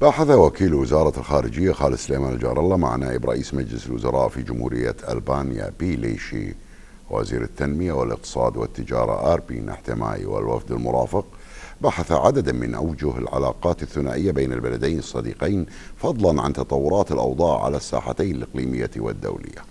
باحث وكيل وزارة الخارجية خالد سليمان الجار الله مع نائب رئيس مجلس الوزراء في جمهورية ألبانيا بيليشي وزير التنمية والاقتصاد والتجارة أربين احتماي والوفد المرافق بحث عددا من أوجه العلاقات الثنائية بين البلدين الصديقين فضلا عن تطورات الأوضاع على الساحتين الإقليمية والدولية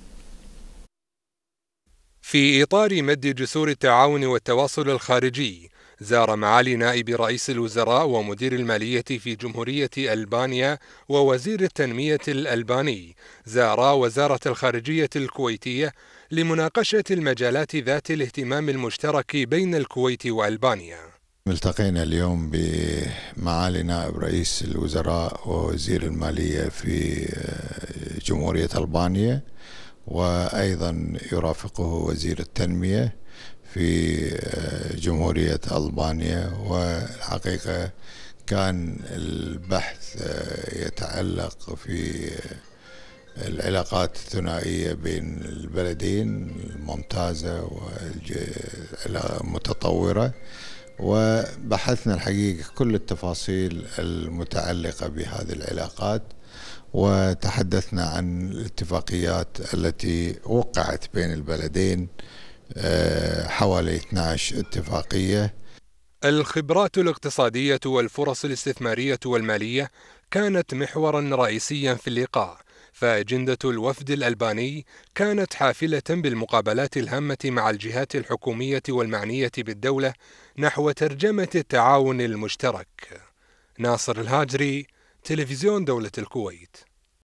في إطار مد جسور التعاون والتواصل الخارجي زار معالي نائب رئيس الوزراء ومدير المالية في جمهورية ألبانيا ووزير التنمية الألباني زارا وزارة الخارجية الكويتية لمناقشة المجالات ذات الاهتمام المشترك بين الكويت وألبانيا التقينا اليوم بمعالي نائب رئيس الوزراء ووزير المالية في جمهورية ألبانيا وأيضا يرافقه وزير التنمية في آه، جمهورية ألبانيا والحقيقة كان البحث آه، يتعلق في آه، العلاقات الثنائية بين البلدين الممتازة والمتطورة وبحثنا الحقيقة كل التفاصيل المتعلقة بهذه العلاقات وتحدثنا عن الاتفاقيات التي وقعت بين البلدين آه، حوالي 12 اتفاقيه الخبرات الاقتصاديه والفرص الاستثماريه والماليه كانت محورا رئيسيا في اللقاء فأجندة الوفد الألباني كانت حافلة بالمقابلات الهامة مع الجهات الحكومية والمعنية بالدولة نحو ترجمة التعاون المشترك. ناصر الهاجري تلفزيون دولة الكويت